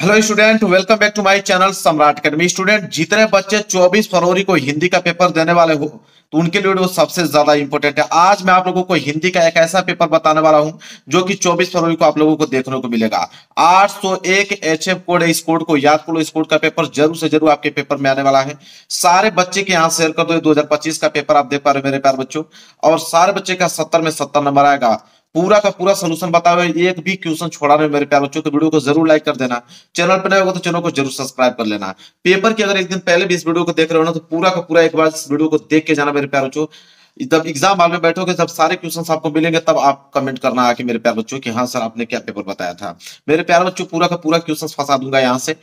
hello student welcome back to my channel Samrat academy student जितने बच्चे 24 फरवरी को हिंदी का पेपर देने वाले हो तो उनके लिए वो सबसे ज्यादा इंपॉर्टेंट है आज मैं आप लोगों को हिंदी का एक ऐसा पेपर बताने वाला हूं जो कि 24 फरवरी को आप लोगों को देखने को मिलेगा 801 एचएफ कोड इस कोड को याद करो इस कोड का पेपर जरूर से जरूर आपके पेपर में आने वाला है सारे बच्चे के यहाँ शेयर कर दो हजार का पेपर आप देख पा रहे हो मेरे प्यार बच्चों और सारे बच्चे का सत्तर में सत्तर नंबर आएगा पूरा का पूरा सोल्यूशन बताओ एक भी क्वेश्चन छोड़ा रहे मेरे प्यार बच्चों तो वीडियो को जरूर लाइक कर देना चैनल पर नए होगा तो चैनल को जरूर सब्सक्राइब कर लेना पेपर की अगर एक दिन पहले भी इस वीडियो को देख रहे हो ना तो पूरा का पूरा एक बार इस वीडियो को देख के जाना मेरे प्यार बच्चों जब एग्जाम हाल में बैठोगे जब सारे क्वेश्चन आपको मिलेंगे तब आप कमेंट करना आके मेरे प्यार बच्चों की हाँ सर आपने क्या पेपर बताया था मेरे प्यार बच्चों पूरा का पूरा क्वेश्चन फंसा दूंगा यहाँ से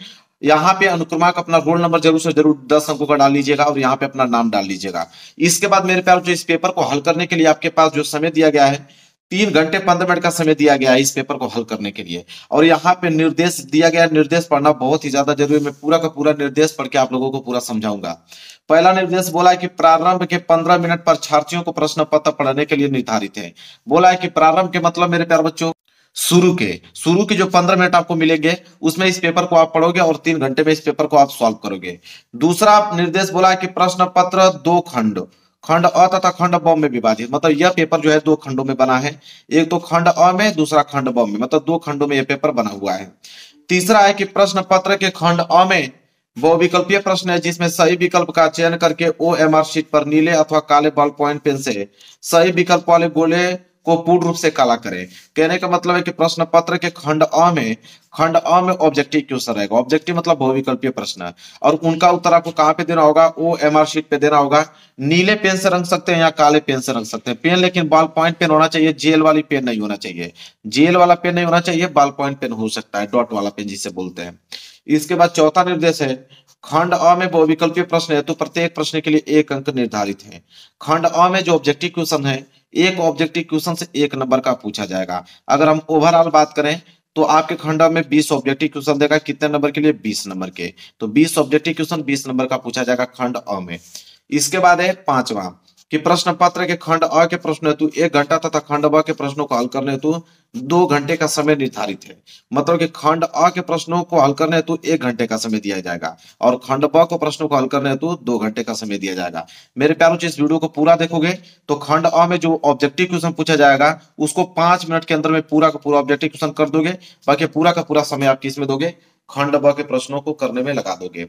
यहाँ पे अनुक्रमा का अपना रोल नंबर जरूर से जरूर दस अंकों का डाल लीजिएगा और यहाँ पे अपना नाम डाल लीजिएगा इसके बाद मेरे प्यार जो इस पेपर को हल करने के लिए आपके पास जो समय दिया गया है तीन घंटे पंद्रह मिनट का समय दिया गया है इस पेपर को हल करने के लिए और यहाँ पे निर्देश दिया गया निर्देश पढ़ना बहुत ही ज्यादा जरूरी मैं पूरा का पूरा निर्देश पढ़ के आप लोगों को पूरा समझाऊंगा पहला निर्देश बोला है कि प्रारंभ के पंद्रह मिनट पर छात्रियों को प्रश्न पत्र पढ़ने के लिए निर्धारित है बोला है कि प्रारंभ के मतलब मेरे प्यार बच्चों शुरू के शुरू के जो पंद्रह मिनट आपको मिलेंगे उसमें इस पेपर को आप पढ़ोगे और तीन घंटे में इस पेपर को आप सॉल्व करोगे दूसरा निर्देश बोला है कि प्रश्न पत्र दो खंड खंड अ तथा खंड ब में विभाजित मतलब यह पेपर जो है दो खंडों में बना है एक तो खंड अ में दूसरा खंड ब में मतलब दो खंडों में यह पेपर बना हुआ है तीसरा है कि प्रश्न पत्र के खंड अ में बहुविकल्पीय प्रश्न है जिसमें सही विकल्प का चयन करके ओ एम आर शीट पर नीले अथवा काले बॉल पॉइंट पेन से सही विकल्प वाले गोले को पूर्ण रूप से काला करें कहने का मतलब है कि प्रश्न पत्र के खंड अ में खंड अ में ऑब्जेक्टिव क्वेश्चन रहेगा ऑब्जेक्टिव मतलब बहुविकल्पीय प्रश्न और उनका उत्तर आपको कहाँ पे देना होगा वो एमआर शीट पे देना होगा नीले पेन से रंग सकते हैं या काले पेन से रंग सकते हैं पेन लेकिन बाल पॉइंट पेन होना चाहिए जेल वाली पेन नहीं होना चाहिए जेल वाला पेन नहीं होना चाहिए बाल पॉइंट पेन हो सकता है डॉट वाला पेन जिसे बोलते हैं इसके बाद चौथा निर्देश है खंड अ में बहुविकल्पीय प्रश्न है तो प्रत्येक प्रश्न के लिए एक अंक निर्धारित है खंड अ में जो ऑब्जेक्टिव क्वेश्चन है एक ऑब्जेक्टिव क्वेश्चन से एक नंबर का पूछा जाएगा अगर हम ओवरऑल बात करें तो आपके खंड में 20 ऑब्जेक्टिव क्वेश्चन देगा कितने नंबर के लिए 20 नंबर के तो 20 ऑब्जेक्टिव क्वेश्चन 20 नंबर का पूछा जाएगा खंड अ में इसके बाद है पांचवा कि प्रश्न पत्र के खंड अ के प्रश्न हेतु एक घंटा तथा खंड ब के प्रश्नों को हल करने हेतु दो घंटे का समय निर्धारित है मतलब कि खंड अ के प्रश्नों को हल करने हेतु एक घंटे का समय दिया जाएगा और खंड ब को प्रश्नों को हल करने हेतु दो घंटे का समय दिया जाएगा मेरे प्यारों इस वीडियो को पूरा देखोगे तो खंड अ में जो ऑब्जेक्टिव क्वेश्चन पूछा जाएगा उसको पांच मिनट के अंदर में पूरा का पूरा ऑब्जेक्टिव क्वेश्चन कर दोगे बाकी पूरा का पूरा समय आप किस में दोगे खंड ब के प्रश्नों को करने में लगा दोगे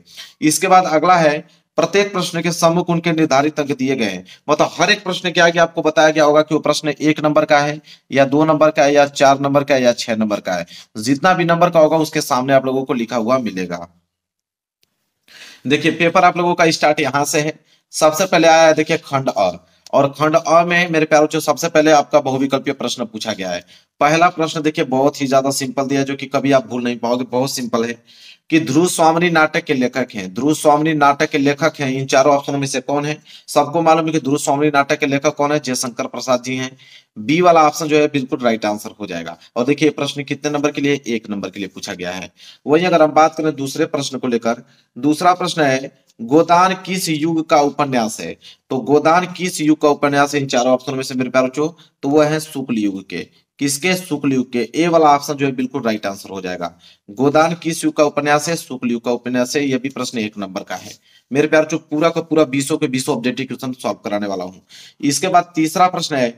इसके बाद अगला है प्रत्येक प्रश्न के सम्मुख उनके निर्धारित अंक दिए गए मतलब हर एक प्रश्न के आगे आपको बताया गया होगा कि वो प्रश्न एक नंबर का है या दो नंबर का है या चार नंबर का है या छह नंबर का है जितना भी नंबर का होगा उसके सामने आप लोगों को लिखा हुआ मिलेगा देखिए पेपर आप लोगों का स्टार्ट यहां से है सबसे पहले आया है देखिये खंड और और खंड अ में मेरे प्यारों जो सबसे पहले आपका बहुविकल्पीय प्रश्न पूछा गया है पहला प्रश्न देखिए बहुत ही ज्यादा सिंपल दिया जो कि कभी आप भूल नहीं पाओगे बहुत सिंपल है कि ध्रुव स्वामी नाटक के लेखक हैं ध्रुव स्वामी नाटक के लेखक हैं इन चारों ऑप्शनों में से कौन है सबको मालूम है कि ध्रुव स्वामी नाटक के लेखक कौन है जयशंकर प्रसाद जी हैं बी वाला ऑप्शन जो है बिल्कुल राइट आंसर हो जाएगा और देखिए प्रश्न कितने नंबर के लिए एक नंबर के लिए पूछा गया है वही अगर हम बात करें दूसरे प्रश्न को लेकर दूसरा प्रश्न है गोदान किस युग का उपन्यास है तो गोदान किस युग का उपन्यास इन चारों ऑप्शन में से मेरे प्यारोचो तो वह है शुक्ल युग के किसके शुक्ल युग के ए वाला ऑप्शन जो है बिल्कुल राइट आंसर हो जाएगा गोदान किस युग का उपन्यास है शुक्ल युग का उपन्यास है यह भी प्रश्न एक नंबर का है मेरे प्यार जो पूरा का पूरा बीसों के बीसों ऑब्जेक्टिव क्वेश्चन सॉल्व कराने वाला हूँ इसके बाद तीसरा प्रश्न है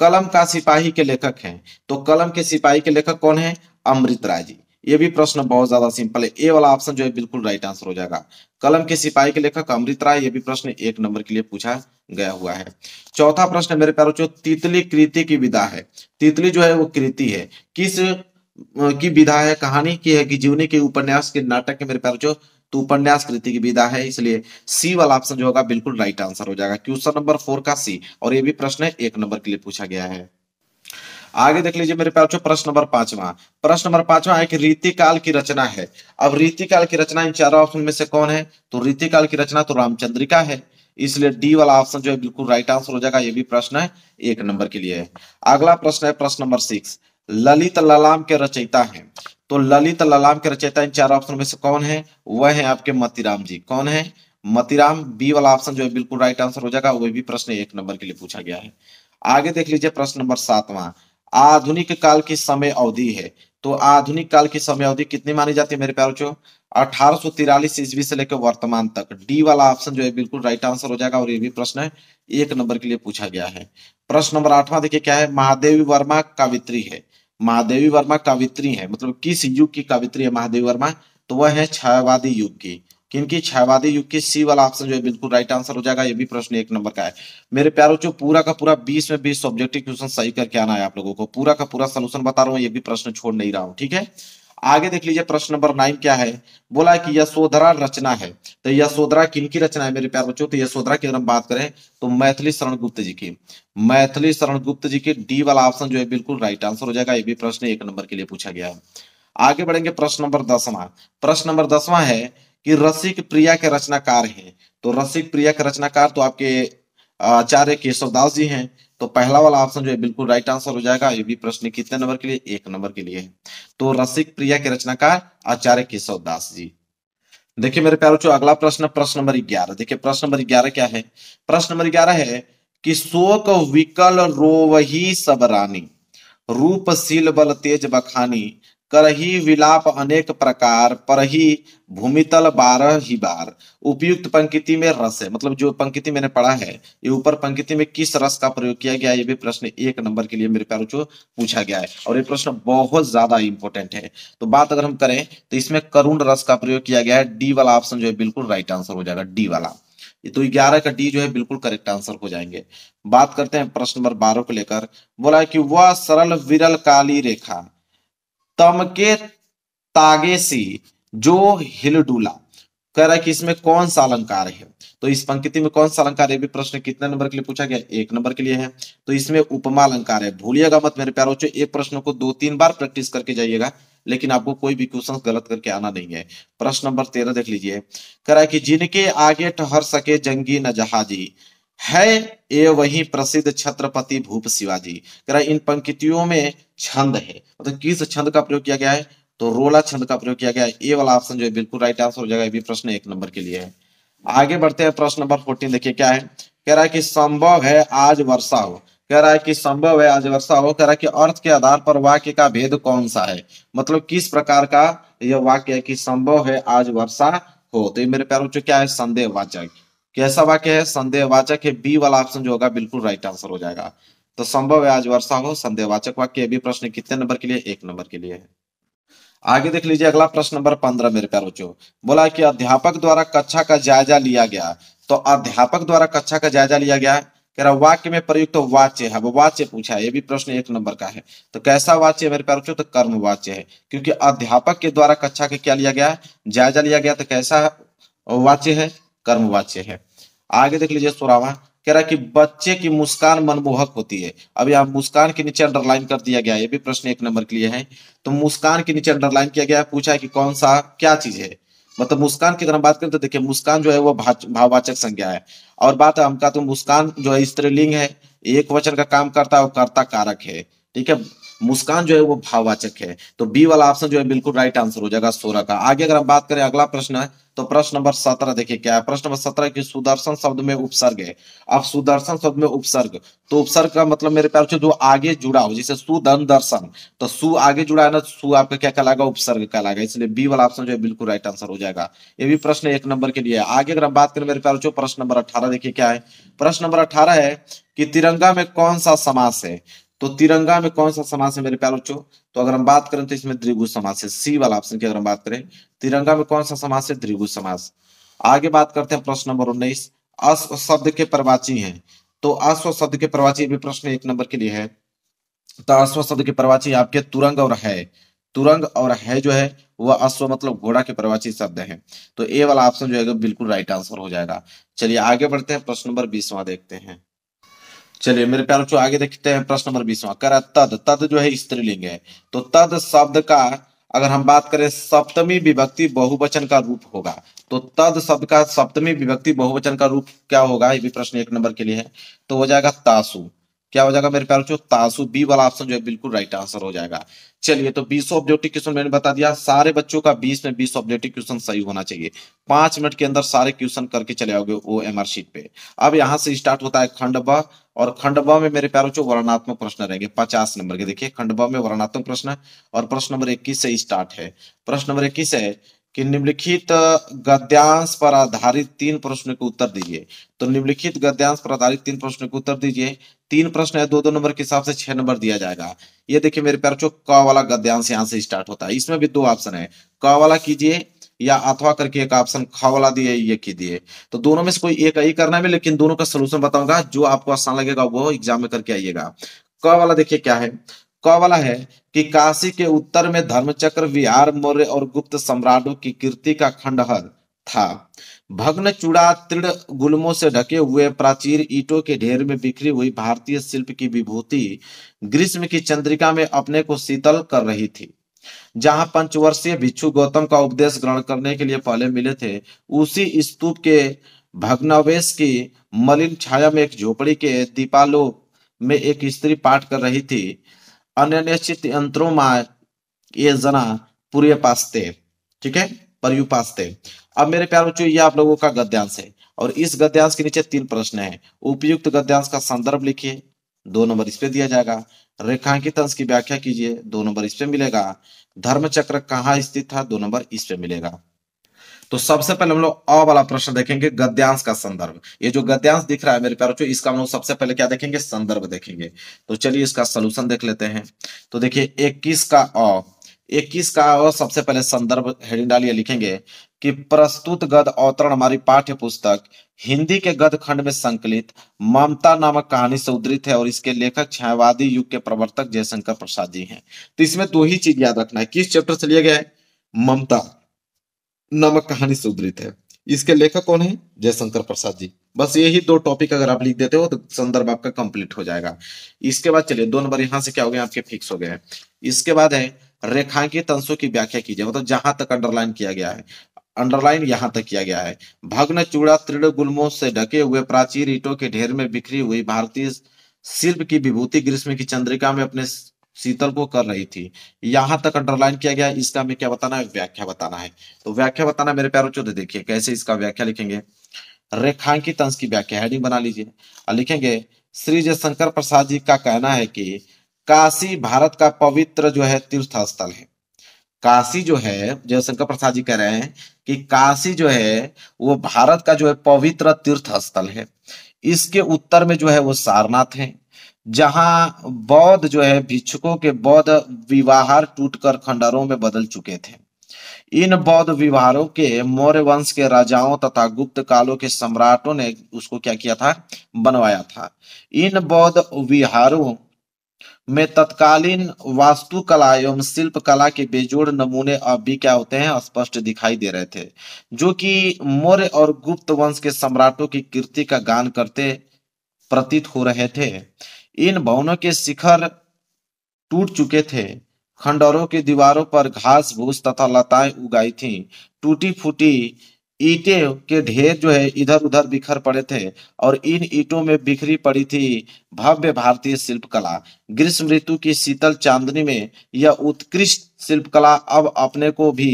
कलम का सिपाही के लेखक है तो कलम के सिपाही के लेखक कौन है अमृत राय जी ये भी प्रश्न बहुत ज्यादा सिंपल है ए वाला ऑप्शन जो है बिल्कुल राइट आंसर हो जाएगा कलम के सिपाही के लेखक अमृत राय ये भी प्रश्न एक नंबर के लिए पूछा गया हुआ है चौथा प्रश्न मेरे प्यारों जो तितली कृति की विधा है तितली जो है वो कृति है किस की विधा है कहानी की है कि जीवनी के उपन्यास के नाटक के मेरे प्यारों जो तो उपन्यास कृति की विधा है इसलिए सी वाला ऑप्शन जो होगा बिल्कुल राइट आंसर हो जाएगा क्वेश्चन नंबर फोर का सी और ये भी प्रश्न एक नंबर के लिए पूछा गया है आगे देख लीजिए मेरे पास प्रश्न नंबर पांचवा प्रश्न नंबर पांचवा एक रीतिकाल की रचना है अब रीतिकाल की रचना इन चारों ऑप्शन में से कौन है तो रीतिकाल की रचना तो रामचंद्रिका है इसलिए डी वाला ऑप्शन जो है बिल्कुल राइट आंसर हो जाएगा ये भी प्रश्न है एक नंबर के लिए अगला प्रश्न है प्रश्न नंबर सिक्स ललित ललाम के रचयिता है तो ललित ललाम के रचयिता इन चार ऑप्शन में से कौन है वह है आपके मतीराम जी कौन है मतीराम बी वाला ऑप्शन जो है बिल्कुल राइट आंसर हो जाएगा वह भी प्रश्न एक नंबर के लिए पूछा गया है आगे देख लीजिए प्रश्न नंबर सातवां आधुनिक काल की समय अवधि है तो आधुनिक काल की समय अवधि कितनी मानी जाती है मेरे प्यार बच्चों अठारह सौ ईस्वी से लेकर वर्तमान तक डी वाला ऑप्शन जो है बिल्कुल राइट आंसर हो जाएगा और ये भी प्रश्न है एक नंबर के लिए पूछा गया है प्रश्न नंबर आठवां देखिए क्या है महादेवी वर्मा कावित्री है महादेवी वर्मा कावित्री है मतलब किस युग की कावित्री है महादेवी वर्मा तो वह है छायावादी युग की कि इनकी छायावादी युग की सी वाला ऑप्शन जो है बिल्कुल राइट आंसर हो जाएगा ये भी प्रश्न एक नंबर का है मेरे प्यारों जो पूरा का पूरा बीस में बीस सब्जेक्टिव क्वेश्चन सही करके आना है आप लोगों को पूरा का पूरा सोल्यूशन बता रहा हूँ ये भी प्रश्न छोड़ नहीं रहा हूँ ठीक है आगे देख लीजिए प्रश्न नंबर नाइन क्या है बोला कि यशोधरा रचना है तो यशोधरा किन की रचना है मेरे प्यार बच्चों तो यशोधरा की अगर हम बात करें तो मैथिली शरण गुप्त जी की मैथिली शरण गुप्त जी के डी वाला ऑप्शन जो है बिल्कुल राइट आंसर हो जाएगा ये भी प्रश्न एक नंबर के लिए पूछा गया है आगे बढ़ेंगे प्रश्न नंबर दसवां प्रश्न नंबर दसवां है कि रसिक प्रिया के रचनाकार हैं तो रसिक प्रिया के रचनाकार तो आपके आचार्य केशव दास जी हैं तो पहला वाला ऑप्शन जो है बिल्कुल राइट आंसर हो जाएगा ये भी प्रश्न कितने नंबर के लिए एक नंबर के लिए है तो रसिक प्रिया के रचनाकार आचार्य केशव दास जी देखिए मेरे प्यारो चो अगला प्रश्न प्रश्न नंबर ग्यारह देखिए प्रश्न नंबर ग्यारह क्या है प्रश्न नंबर ग्यारह है कि शोक विकल रोवही सबरानी रूपशील बल तेज बखानी करही विलाप अनेक प्रकार पर ही भूमितल बारह ही बार उपयुक्त पंक्ति में रस है मतलब जो पंक्ति मैंने पढ़ा है ये ऊपर पंक्ति में किस रस का प्रयोग किया गया ये भी प्रश्न एक नंबर के लिए मेरे प्यारों को पूछा गया है और ये प्रश्न बहुत ज्यादा इंपॉर्टेंट है तो बात अगर हम करें तो इसमें करुण रस का प्रयोग किया गया है डी वाला ऑप्शन जो है बिल्कुल राइट आंसर हो जाएगा डी वाला तो ग्यारह का डी जो है बिल्कुल करेक्ट आंसर हो जाएंगे बात करते हैं प्रश्न नंबर बारह को लेकर बोला है कि वह सरल विरल काली रेखा तमके तागेसी जो हिलडुला कह रहा है कि इसमें कौन सा अलंकार है तो इस पंक्ति में कौन सा अलंकार है भी प्रश्न कितने नंबर के लिए पूछा गया एक नंबर के लिए है तो इसमें उपमा अलंकार है भूलिएगा मत मेरे प्यारों बच्चों एक प्रश्न को दो तीन बार प्रैक्टिस करके जाइएगा लेकिन आपको कोई भी क्वेश्चन गलत करके आना नहीं है प्रश्न नंबर तेरह देख लीजिए कह रहा है कि जिनके आगे ठहर सके जंगी न जहाजी है ये वही प्रसिद्ध छत्रपति भूप शिवाजी कह इन पंक्तियों में छंद है मतलब तो किस छंद का प्रयोग किया गया है तो रोला छंद का प्रयोग किया गया है ये वाला ऑप्शन जो है बिल्कुल राइट आंसर हो जाएगा भी प्रश्न एक नंबर के लिए है आगे बढ़ते हैं प्रश्न नंबर फोर्टीन देखिए क्या है कह रहा है कि संभव है आज वर्षा हो कह रहा है कि संभव है आज वर्षा हो कह रहा है कि अर्थ के आधार पर वाक्य का भेद कौन सा है मतलब किस प्रकार का यह वाक्य है कि संभव है आज वर्षा हो तो ये मेरे प्यार क्या है संदेह वाचक कैसा वाक्य है संदेहवाचक है बी वाला ऑप्शन जो होगा बिल्कुल राइट आंसर हो जाएगा तो संभव है आज वर्षा हो संदेहवाचक वाक्य अभी प्रश्न कितने नंबर के लिए एक नंबर के लिए है आगे देख लीजिए अगला प्रश्न नंबर पंद्रह मेरे प्यार बच्चों बोला कि अध्यापक द्वारा कक्षा का जायजा लिया गया तो अध्यापक द्वारा कक्षा का जायजा लिया गया कह रहा वाक्य में प्रयुक्त तो वाच्य है वो वाच्य पूछा है ये भी प्रश्न एक नंबर का है तो कैसा वाच्य मेरे प्यार बच्चों तो कर्म वाच्य है क्योंकि अध्यापक के द्वारा कक्षा का क्या लिया गया जायजा लिया गया तो कैसा वाच्य है कर्मवाच्य है आगे देख लीजिए सोरावा कह रहा कि बच्चे की मुस्कान मनमोहक होती है अब यहाँ मुस्कान के नीचे अंडरलाइन कर दिया गया है ये भी प्रश्न एक नंबर के लिए है तो मुस्कान के नीचे अंडरलाइन किया गया पूछा है कि कौन सा क्या चीज है मतलब मुस्कान की अगर हम बात करें तो देखिए मुस्कान जो है वो भाववाचक संज्ञा है और बात है हमका तो मुस्कान जो है स्त्रीलिंग है एक वचन का काम करता है और कर्ता कारक है ठीक है मुस्कान जो है वो भाववाचक है तो बी वाला ऑप्शन जो है बिल्कुल राइट आंसर हो जाएगा सोलह का आगे अगर हम बात करें अगला प्रश्न है तो प्रश्न नंबर सत्रह देखिए क्या है प्रश्न नंबर सत्रह की सुदर्शन शब्द में उपसर्ग है अब सुदर्शन शब्द में उपसर्ग तो उपसर्ग का मतलब मेरे प्यार जो आगे जुड़ा हो जैसे सुदन दर्शन तो सु आगे जुड़ा है ना सु आपका क्या कहलाएगा उपसर्ग कहलाएगा इसलिए बी वाला ऑप्शन जो है बिल्कुल राइट आंसर हो जाएगा ये भी प्रश्न एक नंबर के लिए आगे अगर हम बात करें मेरे प्यार प्रश्न नंबर अठारह देखिए क्या है प्रश्न नंबर अठारह है कि तिरंगा में कौन सा समास है तो तिरंगा में कौन सा समास है मेरे प्यार बच्चों तो अगर हम बात करें तो इसमें द्विगु समास है सी वाला ऑप्शन की अगर हम बात करें तिरंगा में कौन सा समास है द्विगु समास आगे बात करते हैं प्रश्न नंबर उन्नीस अश्व शब्द के प्रवाची है तो अश्व शब्द के प्रवाची भी प्रश्न एक नंबर के लिए है तो अश्व शब्द के प्रवाची आपके तुरंग और है तुरंग और है जो है वह अश्व मतलब घोड़ा के प्रवाची शब्द है तो ए वाला ऑप्शन जो है बिल्कुल राइट आंसर हो जाएगा चलिए आगे बढ़ते हैं प्रश्न नंबर बीसवा देखते हैं चलिए मेरे प्यारों जो आगे देखते हैं प्रश्न नंबर बीसवा कर तद तद जो है स्त्रीलिंग है तो तद शब्द का अगर हम बात करें सप्तमी विभक्ति बहुवचन का रूप होगा तो तद शब्द का सप्तमी विभक्ति बहुवचन का रूप क्या होगा ये भी प्रश्न एक नंबर के लिए है तो हो जाएगा तासु क्या हो जाएगा मेरे प्यार जो तासु बी वाला ऑप्शन जो है बिल्कुल राइट आंसर हो जाएगा चलिए तो बीस ऑब्जेक्टिव क्वेश्चन मैंने बता दिया सारे बच्चों का बीस में बीस ऑब्जेक्टिव क्वेश्चन सही होना चाहिए पांच मिनट के अंदर सारे क्वेश्चन करके चले आओगे ओ एम आर शीट पे अब यहाँ से स्टार्ट होता है खंड ब और खंड ब में मेरे प्यारों जो वर्णात्मक प्रश्न रहेंगे पचास नंबर के देखिए खंड ब में वर्णात्मक प्रश्न और प्रश्न नंबर इक्कीस से स्टार्ट है प्रश्न नंबर इक्कीस है कि निम्नलिखित गद्यांश पर आधारित तीन प्रश्न के उत्तर दीजिए तो निम्नलिखित गद्यांश पर आधारित तीन प्रश्न के उत्तर दीजिए तीन प्रश्न है दो दो नंबर के हिसाब से छह नंबर दिया जाएगा ये देखिए मेरे प्यार चो क वाला गद्यांश यहाँ से स्टार्ट होता है इसमें भी दो ऑप्शन है क वाला कीजिए या अथवा करके एक ऑप्शन ख वाला दिए ये कीजिए तो दोनों में से कोई एक ही करना है लेकिन दोनों का सोल्यूशन बताऊंगा जो आपको आसान लगेगा वो एग्जाम में करके आइएगा क वाला देखिए क्या है वाला है कि काशी के उत्तर में धर्मचक्र विहार मौर्य और गुप्त सम्राटों की कीर्ति का खंडहर था भग्न चूड़ा तृण गुलमों से ढके हुए प्राचीर ईटों के ढेर में बिखरी हुई भारतीय शिल्प की विभूति ग्रीष्म की चंद्रिका में अपने को शीतल कर रही थी जहां पंचवर्षीय भिक्षु गौतम का उपदेश ग्रहण करने के लिए पहले मिले थे उसी स्तूप के भग्नावेश की मलिन छाया में एक झोपड़ी के दीपालो में एक स्त्री पाठ कर रही थी अनिश्चित यंत्रों में ये जना पूरे पास्ते ठीक है परयू पास्ते अब मेरे प्यार बच्चों ये आप लोगों का गद्यांश है और इस गद्यांश के नीचे तीन प्रश्न है उपयुक्त गद्यांश का संदर्भ लिखिए दो नंबर इस पे दिया जाएगा रेखांकित अंश की व्याख्या कीजिए दो नंबर इस पे मिलेगा धर्म चक्र कहाँ स्थित था दो नंबर इस पे मिलेगा तो सबसे पहले हम लोग अ वाला प्रश्न देखेंगे गद्यांश का संदर्भ ये जो गद्यांश दिख रहा है मेरे प्यारों इसका हम लोग सबसे पहले क्या देखेंगे संदर्भ देखेंगे तो चलिए इसका सोल्यूशन देख लेते हैं तो देखिए इक्कीस का अ इक्कीस का अ सबसे पहले संदर्भ हेडिंग डालिए लिखेंगे कि प्रस्तुत गद अवतरण हमारी पाठ्य पुस्तक हिंदी के गद खंड में संकलित ममता नामक कहानी से उद्धृत है और इसके लेखक छायावादी युग के प्रवर्तक जयशंकर प्रसाद जी हैं तो इसमें दो ही चीज याद रखना है किस चैप्टर से लिया गया है ममता नामक कहानी से उद्धृत है इसके लेखक कौन है जयशंकर प्रसाद जी बस यही दो टॉपिक अगर आप लिख देते हो तो संदर्भ आपका कंप्लीट हो जाएगा इसके बाद चलिए दो नंबर यहाँ से क्या हो गया आपके फिक्स हो गए हैं इसके बाद है रेखांकित अंशों की व्याख्या कीजिए मतलब जहां तक अंडरलाइन किया गया है अंडरलाइन यहाँ तक किया गया है भग्न चूड़ा तृण गुलमों से ढके हुए प्राचीर ईटों के ढेर में बिखरी हुई भारतीय शिल्प की विभूति ग्रीष्म की चंद्रिका में अपने शीतल को कर रही थी यहां तक अंडरलाइन किया गया इसका हमें क्या बताना है व्याख्या बताना है तो व्याख्या बताना मेरे प्यारो चौधरी देखिए कैसे इसका व्याख्या लिखेंगे रेखांकित अंश की व्याख्या हेडिंग बना लीजिए और लिखेंगे श्री जयशंकर प्रसाद जी का कहना है कि काशी भारत का पवित्र जो है तीर्थ स्थल है काशी जो है जयशंकर प्रसाद जी कह रहे हैं कि काशी जो है वो भारत का जो है पवित्र तीर्थ स्थल है इसके उत्तर में जो है वो सारनाथ है जहां बौद्ध जो है भिक्षुकों के बौद्ध विवाहार टूटकर खंडरों में बदल चुके थे इन बौद्ध विवाहों के मौर्य वंश के राजाओं तथा गुप्त कालों के सम्राटों ने उसको क्या किया था बनवाया था इन बौद्ध विहारों में तत्कालीन वास्तुकला एवं शिल्प कला के बेजोड़ नमूने अब भी क्या होते हैं स्पष्ट दिखाई दे रहे थे जो कि मौर्य और गुप्त वंश के सम्राटों की कीर्ति का गान करते प्रतीत हो रहे थे इन भवनों के शिखर टूट चुके थे खंडरों की दीवारों पर घास भूस तथा लताएं उगाई थीं टूटी फूटी ईटे के ढेर जो है इधर उधर बिखर पड़े थे और इन ईटों में बिखरी पड़ी थी भव्य भारतीय शिल्पकला ग्रीष्म ऋतु की शीतल चांदनी में यह उत्कृष्ट शिल्पकला अब अपने को भी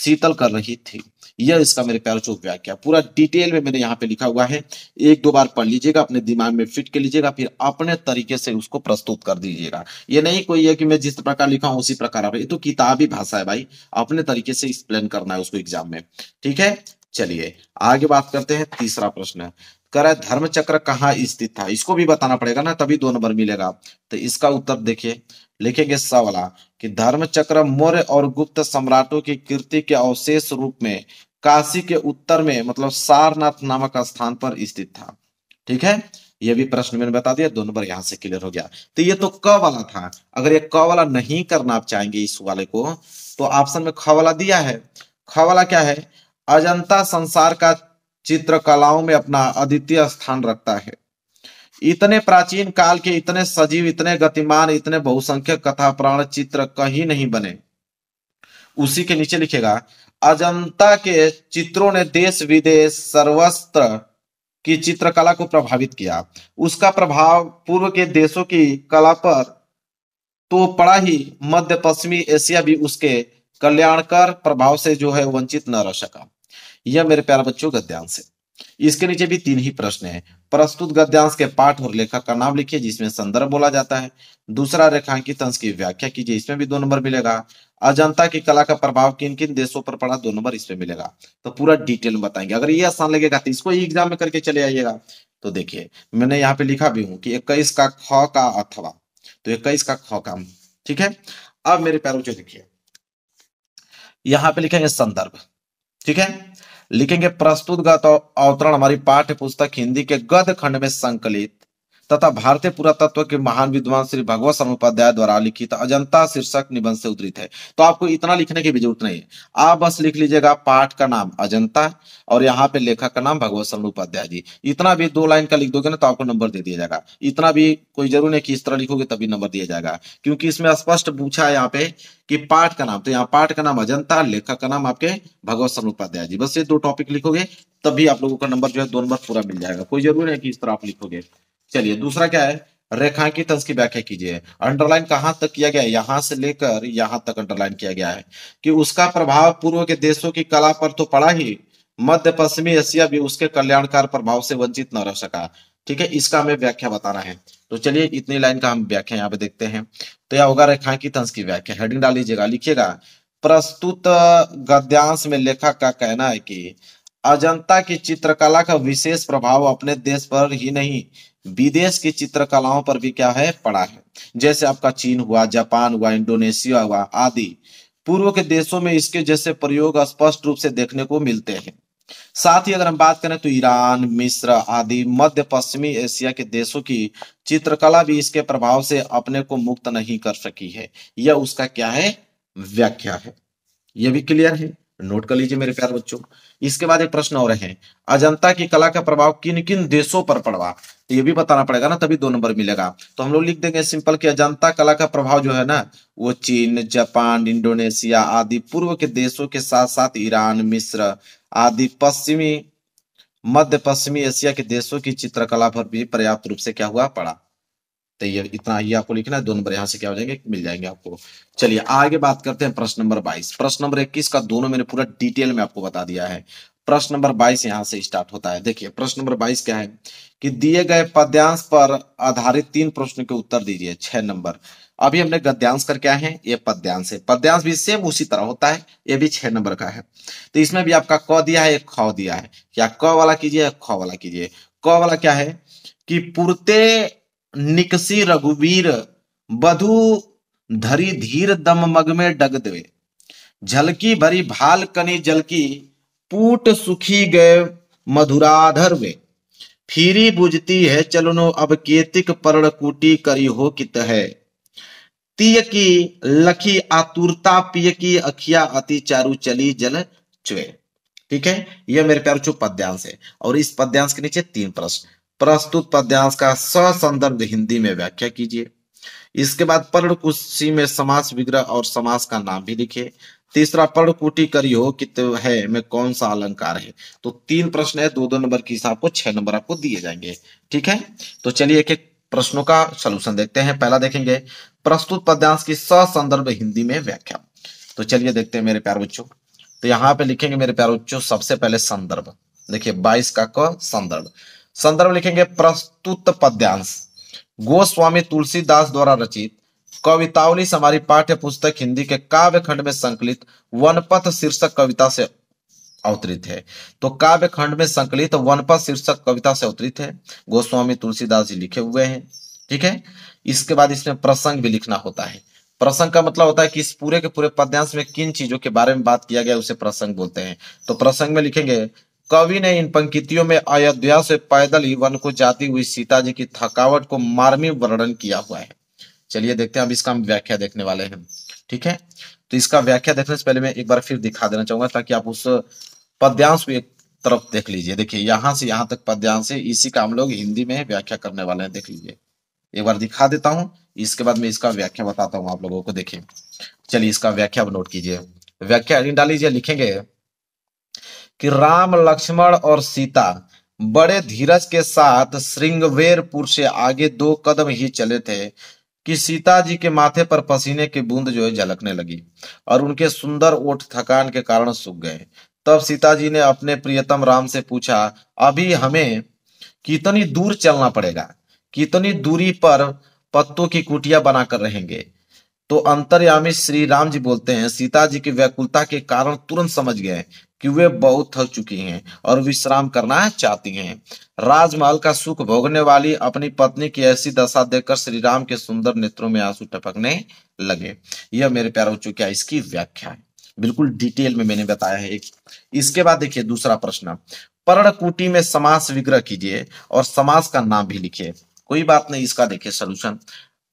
शीतल कर रही थी यह इसका मेरे प्यारोचो व्याख्या पूरा डिटेल में मैंने यहाँ पे लिखा हुआ है एक दो बार पढ़ लीजिएगा अपने दिमाग में फिट कर लीजिएगा फिर अपने तरीके से उसको प्रस्तुत कर दीजिएगा ये नहीं कोई है कि मैं जिस प्रकार लिखा हूँ उसी प्रकार ये तो किताबी भाषा है भाई अपने तरीके से एक्सप्लेन करना है उसको एग्जाम में ठीक है चलिए आगे बात करते हैं तीसरा प्रश्न कर धर्म चक्र कहाँ स्थित था इसको भी बताना पड़ेगा ना तभी दो नंबर मिलेगा तो इसका उत्तर देखिए लिखेंगे सवाला कि धर्म चक्र मौर्य और गुप्त सम्राटों की कीर्ति के अवशेष रूप में काशी के उत्तर में मतलब सारनाथ नामक स्थान पर स्थित था ठीक है यह भी प्रश्न मैंने बता दिया दो नंबर यहां से क्लियर हो गया तो ये तो क वाला था अगर ये क वाला नहीं करना आप चाहेंगे इस वाले को तो ऑप्शन में ख वाला दिया है ख वाला क्या है अजंता संसार का चित्रकलाओं में अपना अद्वितीय स्थान रखता है इतने प्राचीन काल के इतने सजीव इतने गतिमान इतने बहुसंख्यक कथा प्राण चित्र कहीं नहीं बने उसी के नीचे लिखेगा अजंता के चित्रों ने देश विदेश सर्वस्त्र की चित्रकला को प्रभावित किया उसका प्रभाव पूर्व के देशों की कला पर तो पड़ा ही मध्य पश्चिमी एशिया भी उसके कल्याणकर प्रभाव से जो है वंचित न रह सका यह मेरे प्यारे बच्चों गद्यांश है इसके नीचे भी तीन ही प्रश्न है प्रस्तुत गद्यांश के पाठ और लेखक का नाम लिखिए जिसमें संदर्भ बोला जाता है दूसरा रेखांकित अंश की व्याख्या कीजिए इसमें भी दो नंबर मिलेगा अजंता की कला का प्रभाव किन किन देशों पर पड़ा दो नंबर इसमें मिलेगा तो पूरा डिटेल में बताएंगे अगर ये आसान लगेगा तो इसको एग्जाम में करके चले आइएगा तो देखिए मैंने यहाँ पे लिखा भी हूँ कि इक्कीस का ख का अथवा तो इक्कीस का ख का ठीक है अब मेरे पैरों से देखिए यहाँ पे लिखेंगे संदर्भ ठीक है लिखेंगे प्रस्तुत गत अवतरण हमारी पाठ्य पुस्तक हिंदी के गद खंड में संकलित तथा भारतीय पुरातत्व के महान विद्वान श्री भगवत शरण उपाध्याय द्वारा लिखित अजंता शीर्षक निबंध से उद्धृत है तो आपको इतना लिखने की भी जरूरत नहीं है आप बस लिख लीजिएगा पाठ का नाम अजंता और यहाँ पे लेखक का नाम भगवत शरण उपाध्याय जी इतना भी दो लाइन का लिख दोगे ना तो आपको नंबर दे दिया जाएगा इतना भी कोई जरूर नहीं कि इस तरह लिखोगे तभी नंबर दिया जाएगा क्योंकि इसमें स्पष्ट पूछा है यहाँ पे कि पाठ का नाम तो यहाँ पाठ का नाम अजंता लेखक का नाम आपके भगवत शरण उपाध्याय जी बस ये दो टॉपिक लिखोगे तभी आप लोगों का नंबर जो है दो नंबर पूरा मिल जाएगा कोई जरूर है कि इस तरह आप लिखोगे चलिए दूसरा क्या है रेखांकित अंश की व्याख्या कीजिए अंडरलाइन कहां तक किया गया है यहां से लेकर यहां तक अंडरलाइन किया गया है कि उसका प्रभाव पूर्व के देशों की कला पर तो पड़ा ही मध्य पश्चिमी एशिया भी उसके कल्याणकार प्रभाव से वंचित न रह सका ठीक है इसका हमें व्याख्या बताना है तो चलिए इतनी लाइन का हम व्याख्या यहाँ पे देखते हैं तो यह होगा रेखांकित अंश की व्याख्या हेडिंग डाल लीजिएगा लिखिएगा प्रस्तुत गद्यांश में लेखक का कहना है कि अजंता की चित्रकला का विशेष प्रभाव अपने देश पर ही नहीं विदेश की चित्रकलाओं पर भी क्या है पड़ा है जैसे आपका चीन हुआ जापान हुआ इंडोनेशिया हुआ आदि पूर्व के देशों में इसके जैसे प्रयोग स्पष्ट रूप से देखने को मिलते हैं साथ ही अगर हम बात करें तो ईरान मिस्र आदि मध्य पश्चिमी एशिया के देशों की चित्रकला भी इसके प्रभाव से अपने को मुक्त नहीं कर सकी है यह उसका क्या है व्याख्या है यह भी क्लियर है नोट कर लीजिए मेरे प्यार बच्चों इसके बाद एक प्रश्न और है अजंता की कला का प्रभाव किन किन देशों पर पड़वा तो ये भी बताना पड़ेगा ना तभी दो नंबर मिलेगा तो हम लोग लिख देंगे सिंपल कि अजंता कला का प्रभाव जो है ना वो चीन जापान इंडोनेशिया आदि पूर्व के देशों के साथ साथ ईरान मिस्र आदि पश्चिमी मध्य पश्चिमी एशिया के देशों की चित्रकला पर भी पर्याप्त रूप से क्या हुआ पड़ा तो ये इतना ही आपको लिखना है दो नंबर यहाँ से क्या हो जाएंगे मिल जाएंगे आपको चलिए आगे बात करते हैं प्रश्न नंबर बाईस प्रश्न नंबर इक्कीस का दोनों मैंने पूरा डिटेल में आपको बता दिया है प्रश्न नंबर बाईस यहाँ से स्टार्ट होता है देखिए प्रश्न नंबर बाईस क्या है कि दिए गए पद्यांश पर आधारित तीन प्रश्न के उत्तर दीजिए छह नंबर अभी हमने गद्यांश कर क्या है ये पद्यांश है पद्यांश भी सेम उसी तरह होता है ये भी छह नंबर का है तो इसमें भी आपका क दिया है ख दिया है या क वाला कीजिए या ख वाला कीजिए क वाला क्या है कि पूर्ते निकसी रघुवीर बधु धरी धीर दम मग में डग दे झलकी भरी भाल कनी जलकी पूट सुखी गए मधुराधर वे फिरी बुझती है चलनो अब केतिक परण कूटी करी हो कित है तिय की लखी आतुरता पिय की अखिया अति चारू चली जल चुए ठीक है यह मेरे प्यार चुप पद्यांश है और इस पद्यांश के नीचे तीन प्रश्न प्रस्तुत पद्यांश का ससंदर्भ हिंदी में व्याख्या कीजिए इसके बाद पर्णकुशी में समास विग्रह और समास का नाम भी लिखिए तीसरा पर्णकुटी करियो कित तो है में कौन सा अलंकार है तो तीन प्रश्न है दो दो नंबर के हिसाब को छह नंबर आपको दिए जाएंगे ठीक है तो चलिए एक एक प्रश्नों का सोल्यूशन देखते हैं पहला देखेंगे प्रस्तुत पद्यांश की ससंदर्भ हिंदी में व्याख्या तो चलिए देखते हैं मेरे प्यार बच्चों तो यहाँ पे लिखेंगे मेरे प्यार बच्चों सबसे पहले संदर्भ देखिए बाईस का क संदर्भ संदर्भ लिखेंगे प्रस्तुत पद्यांश गोस्वामी तुलसीदास द्वारा रचित कवितावली हमारी पाठ्य पुस्तक हिंदी के काव्य खंड में संकलित वनपथ शीर्षक कविता से अवतरित है तो काव्य खंड में संकलित वनपथ शीर्षक कविता से अवतरित है गोस्वामी तुलसीदास जी लिखे हुए हैं ठीक है इसके बाद इसमें प्रसंग भी लिखना होता है प्रसंग का मतलब होता है कि इस पूरे के पूरे पद्यांश में किन चीजों के बारे में बात किया गया उसे प्रसंग बोलते हैं तो प्रसंग में लिखेंगे कवि ने इन पंक्तियों में अयोध्या से पैदल ही वन को जाती हुई सीता जी की थकावट को मार्मी वर्णन किया हुआ है चलिए देखते हैं अब इसका हम व्याख्या देखने वाले हैं ठीक है तो इसका व्याख्या देखने से पहले मैं एक बार फिर दिखा देना चाहूंगा ताकि आप उस पद्यांश को एक तरफ देख लीजिए देखिए यहाँ से यहाँ तक पद्यांश है इसी का हम लोग हिंदी में व्याख्या करने वाले हैं देख लीजिए एक बार दिखा देता हूँ इसके बाद मैं इसका व्याख्या बताता हूँ आप लोगों को देखिए चलिए इसका व्याख्या आप नोट कीजिए व्याख्या डालीजिए लिखेंगे कि राम लक्ष्मण और सीता बड़े धीरज के साथ श्रृंगवेरपुर से आगे दो कदम ही चले थे कि सीता जी के माथे पर पसीने की बूंद जो है झलकने लगी और उनके सुंदर ओठ थकान के कारण सूख गए तब सीता जी ने अपने प्रियतम राम से पूछा अभी हमें कितनी दूर चलना पड़ेगा कितनी दूरी पर पत्तों की कुटिया बनाकर रहेंगे तो अंतर्यामी श्री राम जी बोलते हैं सीता जी की व्याकुलता के कारण तुरंत समझ गए कि वे बहुत थक चुकी हैं और विश्राम करना चाहती हैं राजमहल का सुख भोगने वाली अपनी पत्नी की ऐसी दशा देखकर श्री राम के सुंदर नेत्रों में आंसू टपकने लगे यह मेरे प्यार बच्चों क्या इसकी व्याख्या है बिल्कुल डिटेल में मैंने बताया है एक इसके बाद देखिए दूसरा प्रश्न पर्णकूटी में समास विग्रह कीजिए और समास का नाम भी लिखिए कोई बात नहीं इसका देखिए सोल्यूशन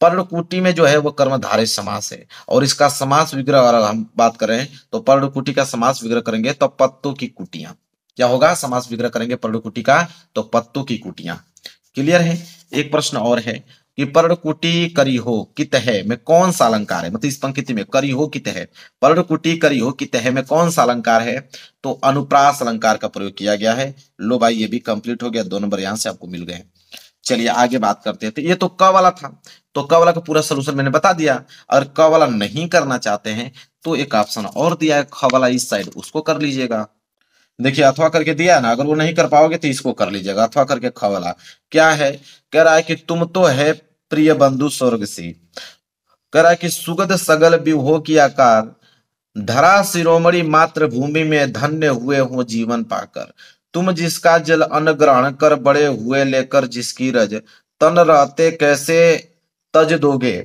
पर्णकुटी में जो है वो कर्मधारय समास है और इसका समास विग्रह अगर हम बात करें तो पर्णकुटी का समास विग्रह करेंगे तो पत्तों की कुटियां क्या होगा समास विग्रह करेंगे पर्णकुटी का तो पत्तों की कुटियां क्लियर है एक प्रश्न और है कि पर्णकुटी करी हो कित है में कौन सा अलंकार है मतलब इस पंक्ति में करी हो कित है पर्णकुटी करी हो कित है में कौन सा अलंकार है तो अनुप्रास अलंकार का प्रयोग किया गया है लो भाई ये भी कंप्लीट हो गया दो नंबर यहां से आपको मिल गए हैं चलिए आगे बात करते हैं तो ये तो क वाला था तो क वाला का पूरा सोल्यूशन मैंने बता दिया अगर क वाला नहीं करना चाहते हैं तो एक ऑप्शन और दिया है ख वाला इस साइड उसको कर लीजिएगा देखिए अथवा करके दिया है ना अगर वो नहीं कर पाओगे तो इसको कर लीजिएगा अथवा करके ख वाला क्या है कह रहा है कि तुम तो है प्रिय बंधु स्वर्ग सी कह रहा है कि सुगत सगल विहो की आकार धरा शिरोमणि मातृभूमि में धन्य हुए हो जीवन पाकर तुम जिसका जल अन्न ग्रहण कर बड़े हुए लेकर जिसकी रज तन रहते कैसे तज दोगे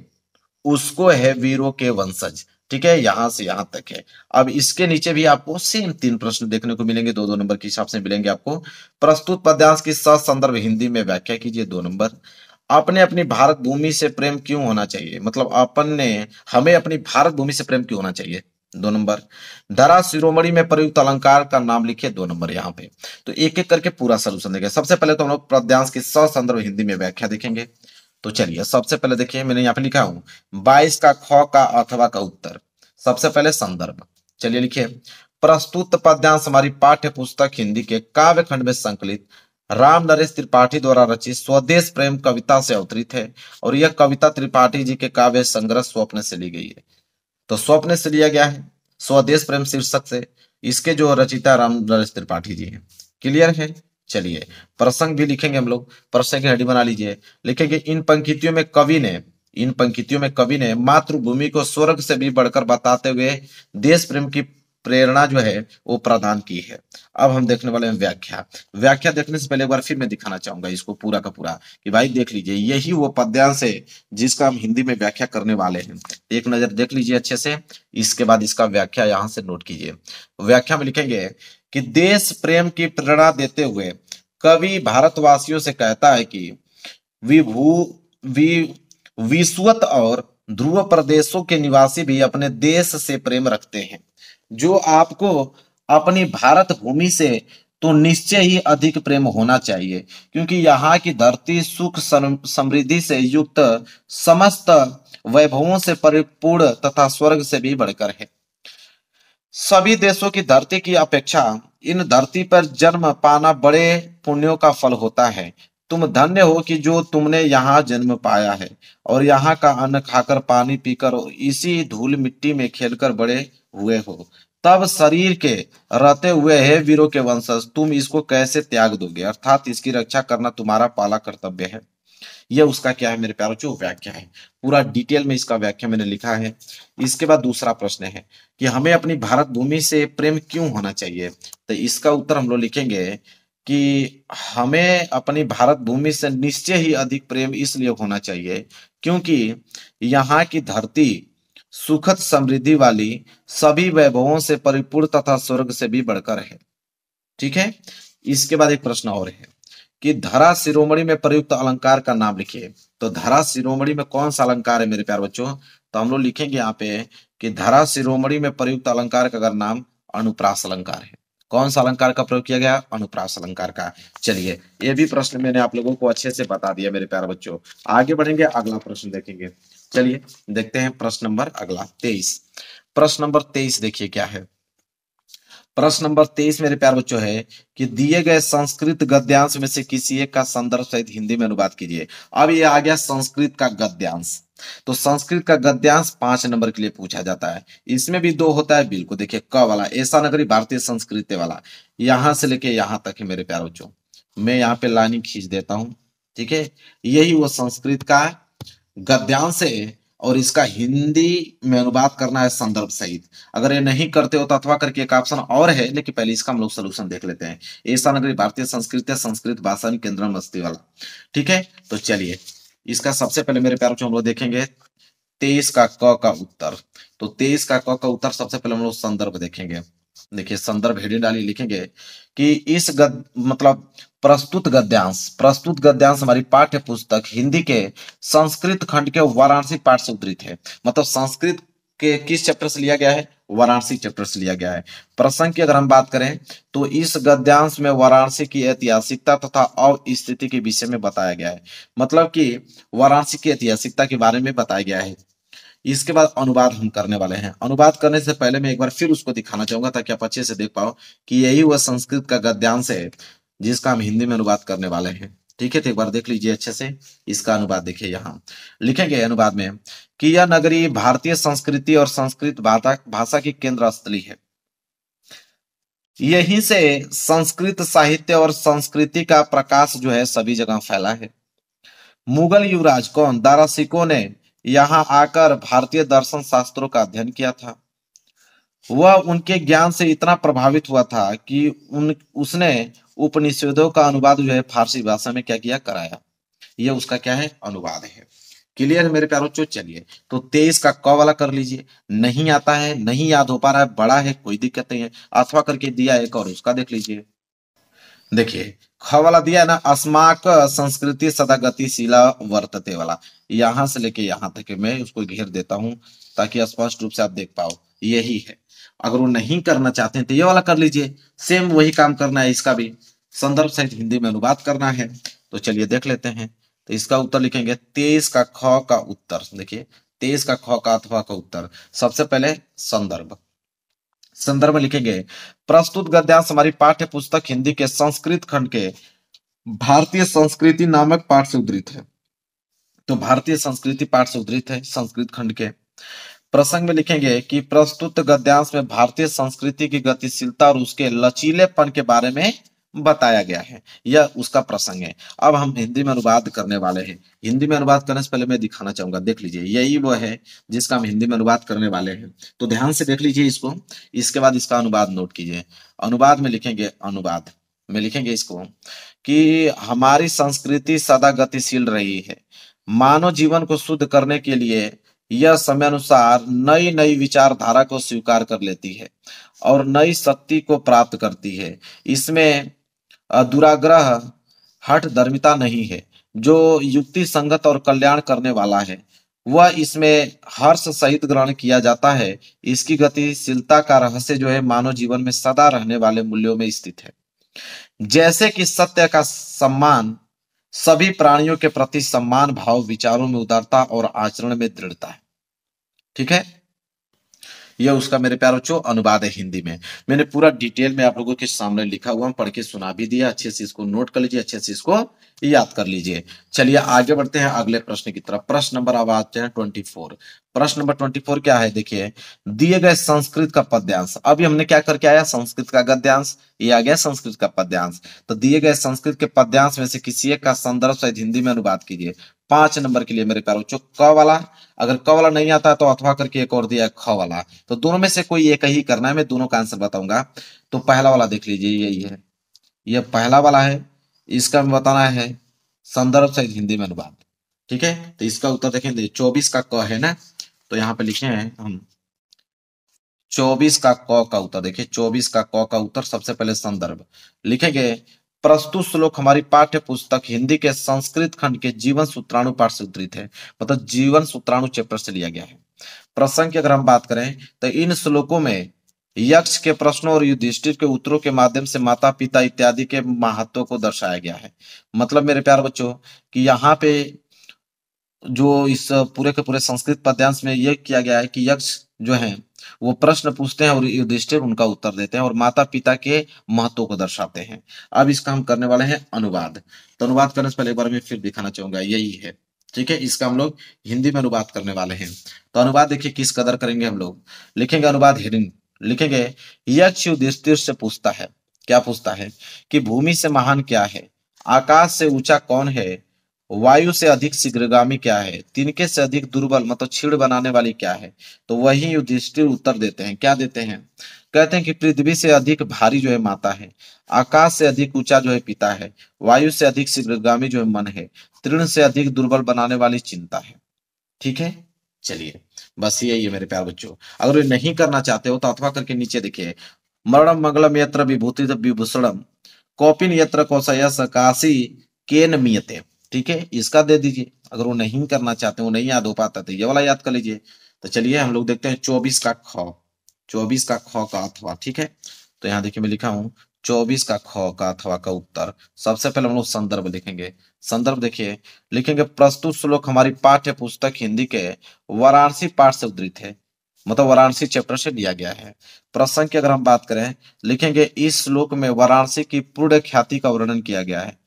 उसको है वीरो के वंशज ठीक है यहां से यहां तक है अब इसके नीचे भी आपको सेम तीन प्रश्न देखने को मिलेंगे दो दो नंबर के हिसाब से मिलेंगे आपको प्रस्तुत पद्यांश की संदर्भ हिंदी में व्याख्या कीजिए दो नंबर आपने अपनी भारत भूमि से प्रेम क्यों होना चाहिए मतलब अपन ने हमें अपनी भारत भूमि से प्रेम क्यों होना चाहिए दो नंबर धरा शिरोमणि में प्रयुक्त अलंकार का नाम लिखिए दो नंबर यहाँ पे तो एक एक करके पूरा सोल्यूशन देखें सबसे पहले तो हम लोग प्रद्यांश की संदर्भ हिंदी में व्याख्या देखेंगे तो चलिए सबसे पहले देखिए मैंने यहाँ पे लिखा हूँ बाईस का ख का अथवा का उत्तर सबसे पहले संदर्भ चलिए लिखिए प्रस्तुत पद्यांश हमारी पाठ्य पुस्तक हिंदी के काव्य खंड में संकलित राम नरेश त्रिपाठी द्वारा रचित स्वदेश प्रेम कविता से अवतरित है और यह कविता त्रिपाठी जी के काव्य संग्रह स्वप्न से ली गई है तो स्वप्न से लिया गया है स्वदेश प्रेम शीर्षक से इसके जो रचिता राम त्रिपाठी जी हैं क्लियर है चलिए प्रसंग भी लिखेंगे हम लोग प्रसंग की हड्डी बना लीजिए लिखेंगे इन पंक्तियों में कवि ने इन पंक्तियों में कवि ने मातृभूमि को स्वर्ग से भी बढ़कर बताते हुए देश प्रेम की प्रेरणा जो है वो प्रदान की है अब हम देखने वाले हैं व्याख्या व्याख्या देखने से पहले एक बार फिर मैं दिखाना चाहूंगा इसको पूरा का पूरा कि भाई देख लीजिए यही वो पद्यांश है जिसका हम हिंदी में व्याख्या करने वाले हैं एक नजर देख लीजिए अच्छे से इसके बाद इसका व्याख्या यहाँ से नोट कीजिए व्याख्या में लिखेंगे कि देश प्रेम की प्रेरणा देते हुए कवि भारतवासियों से कहता है कि विभू विश्वत और ध्रुव प्रदेशों के निवासी भी अपने देश से प्रेम रखते हैं जो आपको अपनी भारत भूमि से तो निश्चय ही अधिक प्रेम होना चाहिए क्योंकि यहाँ की धरती सुख समृद्धि से युक्त समस्त वैभवों से परिपूर्ण तथा स्वर्ग से भी बढ़कर है सभी देशों की धरती की अपेक्षा इन धरती पर जन्म पाना बड़े पुण्यों का फल होता है तुम धन्य हो कि जो तुमने यहाँ जन्म पाया है और यहाँ का अन्न खाकर पानी पीकर इसी धूल मिट्टी में खेलकर बड़े हुए हो तब शरीर के रहते हुए है वीरों के वंशज तुम इसको कैसे त्याग दोगे अर्थात इसकी रक्षा करना तुम्हारा पाला कर्तव्य है यह उसका क्या है मेरे प्यारों जो व्याख्या है पूरा डिटेल में इसका व्याख्या मैंने लिखा है इसके बाद दूसरा प्रश्न है कि हमें अपनी भारत भूमि से प्रेम क्यों होना चाहिए तो इसका उत्तर हम लोग लिखेंगे कि हमें अपनी भारत भूमि से निश्चय ही अधिक प्रेम इसलिए होना चाहिए क्योंकि यहाँ की धरती सुखद समृद्धि वाली सभी वैभवों से परिपूर्ण तथा स्वर्ग से भी बढ़कर है ठीक है इसके बाद एक प्रश्न और है कि धरा शिरोमणि में प्रयुक्त अलंकार का नाम लिखिए तो धरा शिरोमणि में कौन सा अलंकार है मेरे प्यार बच्चों तो हम लोग लिखेंगे यहाँ पे कि धरा शिरोमणि में प्रयुक्त अलंकार का अगर नाम अनुप्रास अलंकार है कौन सा अलंकार का प्रयोग किया गया अनुप्रास अलंकार का चलिए ये भी प्रश्न मैंने आप लोगों को अच्छे से बता दिया मेरे प्यारे बच्चों आगे बढ़ेंगे अगला प्रश्न देखेंगे चलिए देखते हैं प्रश्न नंबर अगला तेईस प्रश्न नंबर तेईस देखिए क्या है प्रश्न नंबर तेईस मेरे प्यार बच्चों है कि दिए गए संस्कृत गद्यांश में से किसी एक का संदर्भ सहित हिंदी में अनुवाद कीजिए अब ये आ गया संस्कृत का गद्यांश तो संस्कृत का गद्यांश पांच नंबर के लिए पूछा जाता है इसमें भी दो होता है बिल्कुल देखिए क वाला ऐसा नगरी भारतीय संस्कृति वाला यहां से लेके यहां तक है मेरे प्यार बच्चों मैं यहाँ पे लाइनिंग खींच देता हूँ ठीक है यही वो संस्कृत का गद्यांश है और इसका हिंदी में अनुवाद करना है संदर्भ सहित अगर ये नहीं करते हो तो अथवा करके एक ऑप्शन और है लेकिन पहले इसका हम लोग सोल्यूशन देख लेते हैं ऐसा नगरी भारतीय संस्कृत संस्कृत भाषा केंद्र बस्ती वाला ठीक है तो चलिए इसका सबसे पहले मेरे प्यारों हम लोग देखेंगे तेईस का क का उत्तर तो तेईस का क का उत्तर सबसे पहले हम लोग संदर्भ देखेंगे देखिए संदर्भ हेडिंग डाली लिखेंगे कि इस गद मतलब प्रस्तुत गद्यांश प्रस्तुत गद्यांश हमारी पाठ्य पुस्तक हिंदी के संस्कृत खंड के वाराणसी पाठ से उद्धृत है मतलब संस्कृत के किस चैप्टर से लिया गया है वाराणसी चैप्टर से लिया गया है प्रसंग की अगर हम बात करें तो इस गद्यांश में वाराणसी की ऐतिहासिकता तथा अवस्थिति के विषय में बताया गया है मतलब कि वाराणसी की ऐतिहासिकता के बारे में बताया गया है इसके बाद अनुवाद हम करने वाले हैं अनुवाद करने से पहले मैं एक बार फिर उसको दिखाना चाहूंगा ताकि आप अच्छे से देख पाओ कि यही वह संस्कृत का गद्यांश है जिसका हम हिंदी में अनुवाद करने वाले हैं ठीक है तो एक बार देख लीजिए अच्छे से इसका अनुवाद देखिए यहाँ लिखेंगे अनुवाद में कि यह नगरी भारतीय संस्कृति और संस्कृत भाषा की केंद्र स्थली है यहीं से संस्कृत साहित्य और संस्कृति का प्रकाश जो है सभी जगह फैला है मुगल युवराज कौन दारासिको ने यहाँ आकर भारतीय दर्शन शास्त्रों का अध्ययन किया था वह उनके ज्ञान से इतना प्रभावित हुआ था कि उन उसने उपनिषदों का अनुवाद जो है फारसी भाषा में क्या किया कराया यह उसका क्या है अनुवाद है क्लियर है मेरे प्यारों चलिए तो तेईस का क वाला कर लीजिए नहीं आता है नहीं याद हो पा रहा है बड़ा है कोई दिक्कत नहीं है अथवा करके दिया एक और उसका देख लीजिए देखिए ख वाला दिया है ना अस्माक संस्कृति सदा गतिशीला वर्तते वाला यहां से लेके यहां तक मैं उसको घेर देता हूं ताकि स्पष्ट रूप से आप देख पाओ यही है अगर वो नहीं करना चाहते हैं तो ये वाला कर लीजिए सेम वही काम करना है इसका भी संदर्भ सहित हिंदी में अनुवाद करना है तो चलिए देख लेते हैं तो इसका उत्तर लिखेंगे तेईस का ख का उत्तर देखिए तेईस का ख का अथवा का उत्तर सबसे पहले संदर्भ संदर्भ लिखेंगे प्रस्तुत गद्यांश हमारी पाठ्य पुस्तक हिंदी के संस्कृत खंड के भारतीय संस्कृति नामक पाठ से उद्धृत है तो भारतीय संस्कृति पाठ से उद्धृत है संस्कृत खंड के प्रसंग में लिखेंगे कि प्रस्तुत गद्यांश में भारतीय संस्कृति की गतिशीलता और उसके लचीलेपन के बारे में बताया गया है यह उसका प्रसंग है अब हम हिंदी में अनुवाद करने वाले हैं हिंदी में अनुवाद करने से पहले मैं दिखाना चाहूंगा देख लीजिए यही वो है जिसका हम हिंदी में अनुवाद करने वाले हैं तो ध्यान से देख लीजिए इसको इसके बाद इसका अनुवाद नोट कीजिए अनुवाद में लिखेंगे अनुवाद में लिखेंगे इसको कि हमारी संस्कृति सदा गतिशील रही है मानव जीवन को शुद्ध करने के लिए यह समयानुसार नई नई विचारधारा को स्वीकार कर लेती है और नई शक्ति को प्राप्त करती है इसमें दुराग्रह हठ धर्मिता नहीं है जो युक्ति संगत और कल्याण करने वाला है वह इसमें हर्ष सहित ग्रहण किया जाता है इसकी गतिशीलता का रहस्य जो है मानव जीवन में सदा रहने वाले मूल्यों में स्थित है जैसे कि सत्य का सम्मान सभी प्राणियों के प्रति सम्मान भाव विचारों में उदारता और आचरण में दृढ़ता है ठीक है यह उसका मेरे प्यार बच्चों अनुवाद है हिंदी में मैंने पूरा डिटेल में आप लोगों के सामने लिखा हुआ पढ़ के सुना भी दिया अच्छे से इसको नोट कर लीजिए अच्छे से इसको याद कर लीजिए चलिए आगे बढ़ते हैं अगले प्रश्न की तरफ प्रश्न नंबर अब आते हैं ट्वेंटी फोर प्रश्न नंबर ट्वेंटी फोर क्या है देखिए दिए गए संस्कृत का पद्यांश अभी हमने क्या करके आया संस्कृत का गद्यांश ये आ गया संस्कृत का पद्यांश तो दिए गए संस्कृत के पद्यांश में से किसी एक का संदर्भ सहित हिंदी में अनुवाद कीजिए पांच नंबर के लिए मेरे प्यारों जो क वाला अगर क वाला नहीं आता तो अथवा करके एक और दिया ख वाला तो दोनों में से कोई एक ही करना है मैं दोनों का आंसर बताऊंगा तो पहला वाला देख लीजिए यही है यह पहला वाला है इसका में बताना है संदर्भ सहित हिंदी में अनुवाद ठीक है तो इसका उत्तर देखेंगे चौबीस का क है ना तो यहाँ पे लिखे हैं हम चौबीस का क का उत्तर देखिए चौबीस का क का उत्तर सबसे पहले संदर्भ लिखेंगे प्रस्तुत श्लोक हमारी पाठ्य पुस्तक हिंदी के संस्कृत खंड के जीवन सूत्राणु पाठ से उद्धृत है मतलब जीवन सूत्राणु चैप्टर से लिया गया है प्रसंग की अगर हम बात करें तो इन श्लोकों में यक्ष के प्रश्नों और युधिष्ठिर के उत्तरों के माध्यम से माता पिता इत्यादि के महत्व को दर्शाया गया है मतलब मेरे प्यार बच्चों कि यहाँ पे जो इस पूरे के पूरे संस्कृत पद्यांश में यह किया गया है कि यक्ष जो है वो प्रश्न पूछते हैं और युधिष्ठिर उनका उत्तर देते हैं और माता पिता के महत्व को दर्शाते हैं अब इसका हम करने वाले हैं अनुवाद तो अनुवाद करने से पहले एक बार मैं फिर दिखाना चाहूंगा यही है ठीक है इसका हम लोग हिंदी में अनुवाद करने वाले हैं तो अनुवाद देखिए किस कदर करेंगे हम लोग लिखेंगे अनुवाद हिडिंग लिखेंगे यक्ष युधिष्ठिर से पूछता है क्या पूछता है कि भूमि से महान क्या है आकाश से ऊंचा कौन है वायु से अधिक शीघ्रगामी क्या है तिनके से अधिक दुर्बल मतलब छीड़ बनाने वाली क्या है तो वही युधिष्ठिर उत्तर देते हैं क्या देते हैं कहते हैं कि पृथ्वी से अधिक भारी जो है माता है आकाश से अधिक ऊंचा जो है पिता है वायु से अधिक शीघ्रगामी जो है मन है तृण से अधिक दुर्बल बनाने वाली चिंता है ठीक है चलिए बस यही है मेरे प्यार बच्चों अगर ये नहीं करना चाहते हो तो अथवा करके नीचे देखिए मरणम मंगलम यत्र विभूति विभूषणम कौपिन यत्र कौशय सकाशी केन मियते ठीक है इसका दे दीजिए अगर वो नहीं करना चाहते वो नहीं याद हो पाता तो ये वाला याद कर लीजिए तो चलिए हम लोग देखते हैं चौबीस का ख चौबीस का ख का अथवा ठीक है तो यहाँ देखिए मैं लिखा हूँ चौबीस का ख का अथवा का उत्तर सबसे पहले हम लोग संदर्भ लिखेंगे संदर्भ देखिए लिखेंगे प्रस्तुत श्लोक हमारी पाठ्य पुस्तक हिंदी के वाराणसी पाठ से उद्धृत है मतलब वाराणसी चैप्टर से लिया गया है प्रसंग की अगर हम बात करें लिखेंगे इस श्लोक में वाराणसी की पूर्ण ख्याति का वर्णन किया गया है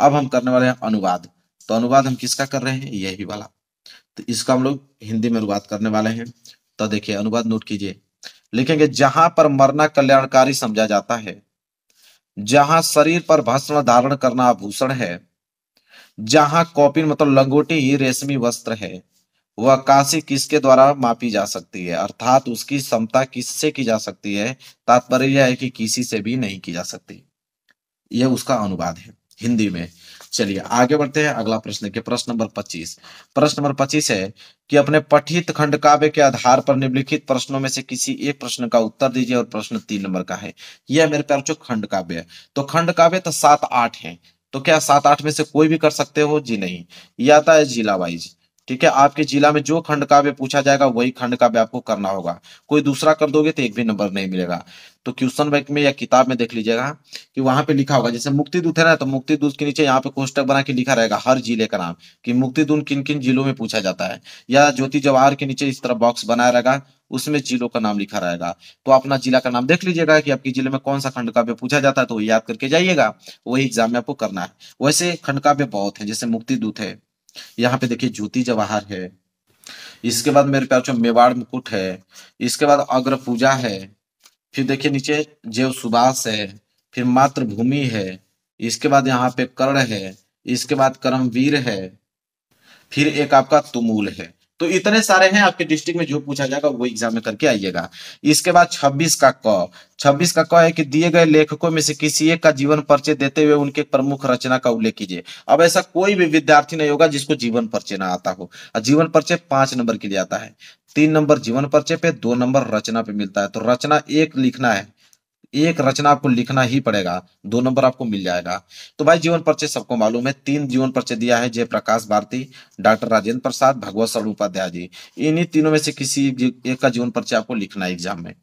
अब हम करने वाले हैं अनुवाद तो अनुवाद हम किसका कर रहे हैं यही वाला तो इसका हम लोग हिंदी में अनुवाद करने वाले हैं तो देखिए अनुवाद नोट कीजिए लिखेंगे जहां पर मरना कल्याणकारी समझा जाता है जहां शरीर पर भस्म धारण करना आभूषण है जहां कॉपिन मतलब लंगोटी ही रेशमी वस्त्र है वह काशी किसके द्वारा मापी जा सकती है अर्थात उसकी क्षमता किससे की जा सकती है तात्पर्य यह है कि किसी से भी नहीं की जा सकती यह उसका अनुवाद है हिंदी में चलिए आगे बढ़ते हैं अगला प्रश्न के प्रश्न नंबर 25 प्रश्न नंबर 25 है कि अपने पठित खंड काव्य के आधार पर निम्नलिखित प्रश्नों में से किसी एक प्रश्न का उत्तर दीजिए और प्रश्न तीन नंबर का है यह मेरे प्यार जो खंड काव्य है तो खंड काव्य तो सात आठ है तो क्या सात आठ में से कोई भी कर सकते हो जी नहीं या था जिला वाइज ठीक है आपके जिला में जो खंड काव्य पूछा जाएगा वही खंड काव्य आपको करना होगा कोई दूसरा कर दोगे तो एक भी नंबर नहीं मिलेगा तो क्वेश्चन बैंक में या किताब में देख लीजिएगा कि वहां पे लिखा होगा जैसे मुक्ति दूत है ना तो मुक्ति दूत के नीचे यहाँ पे कोष्टक बना के लिखा रहेगा हर जिले का नाम कि मुक्ति दून किन किन जिलों में पूछा जाता है या ज्योति जवाहर के नीचे इस तरह बॉक्स बनाया रहेगा उसमें जिलों का नाम लिखा रहेगा तो अपना जिला का नाम देख लीजिएगा कि आपके जिले में कौन सा खंड काव्य पूछा जाता है तो याद करके जाइएगा वही एग्जाम में आपको करना है वैसे खंड काव्य बहुत है जैसे मुक्ति दूत है यहाँ पे देखिए ज्योति जवाहर है इसके बाद मेरे प्यार मेवाड़ मुकुट है इसके बाद अग्र पूजा है फिर देखिए नीचे जेव सुभाष है फिर मातृभूमि है इसके बाद यहाँ पे कर्ण है इसके बाद करमवीर है फिर एक आपका तुमूल है तो इतने सारे हैं आपके डिस्ट्रिक्ट में जो पूछा जाएगा वो एग्जाम में करके आइएगा इसके बाद 26 का क 26 का क है कि दिए गए लेखकों में से किसी एक का जीवन परिचय देते हुए उनके प्रमुख रचना का उल्लेख कीजिए अब ऐसा कोई भी विद्यार्थी नहीं होगा जिसको जीवन परिचय ना आता हो और जीवन परिचय पांच नंबर के लिए आता है तीन नंबर जीवन परिचय पे दो नंबर रचना पे मिलता है तो रचना एक लिखना है एक रचना आपको लिखना ही पड़ेगा दो नंबर आपको मिल जाएगा तो भाई जीवन परिचय सबको मालूम है तीन जीवन परिचय दिया है जयप्रकाश भारती डॉक्टर राजेंद्र प्रसाद भगवत शरण उपाध्याय जी इन्हीं तीनों में से किसी एक का जीवन परिचय आपको लिखना है एग्जाम में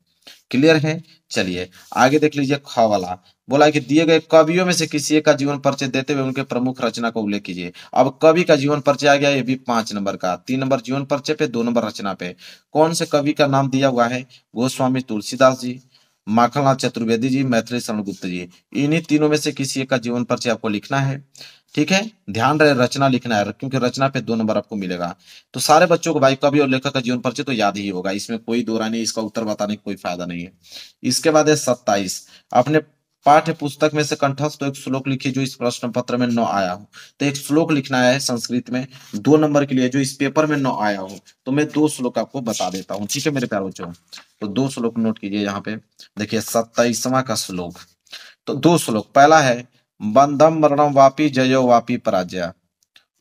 क्लियर है चलिए आगे देख लीजिए ख वाला बोला कि दिए गए कवियों में से किसी एक का जीवन परिचय देते हुए उनके प्रमुख रचना को उल्लेख कीजिए अब कवि का जीवन परिचय आ गया ये भी पांच नंबर का तीन नंबर जीवन परिचय पे दो नंबर रचना पे कौन से कवि का नाम दिया हुआ है गोस्वामी तुलसीदास जी माखनलाल चतुर्वेदी जी मैथिली शरण गुप्त जी इन्हीं तीनों में से किसी एक का जीवन परिचय आपको लिखना है ठीक है ध्यान रहे रचना लिखना है क्योंकि रचना पे दो नंबर आपको मिलेगा तो सारे बच्चों को भाई कवि और लेखक का जीवन परिचय तो याद ही होगा इसमें कोई दोरा नहीं इसका उत्तर बताने का कोई फायदा नहीं है इसके बाद है सत्ताईस अपने पाठ्य पुस्तक में से कंठस्थ तो एक श्लोक लिखिए जो इस प्रश्न पत्र में न आया हो तो एक श्लोक लिखना है संस्कृत में दो नंबर के लिए जो इस पेपर में न आया हो तो मैं दो श्लोक आपको बता देता हूँ ठीक है मेरे प्यार बच्चों तो दो श्लोक नोट कीजिए यहाँ पे देखिए सत्ताईसवा का श्लोक तो दो श्लोक पहला है बंधम मरणम वापी जयो वापी पराजय